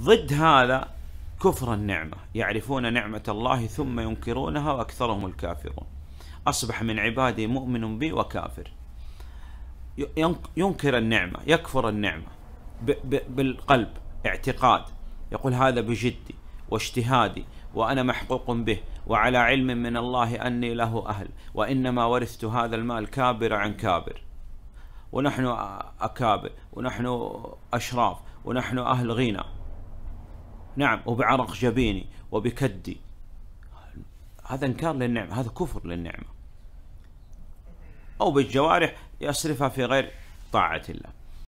ضد هذا كفر النعمة يعرفون نعمة الله ثم ينكرونها وأكثرهم الكافرون أصبح من عبادي مؤمن بي وكافر ينكر النعمة يكفر النعمة بالقلب اعتقاد يقول هذا بجدي واجتهادي وأنا محقوق به وعلى علم من الله أني له أهل وإنما ورثت هذا المال كابر عن كابر ونحن أكابر ونحن أشراف ونحن أهل غنى نعم وبعرق جبيني وبكدي هذا انكار للنعمه هذا كفر للنعمه او بالجوارح يصرفها في غير طاعه الله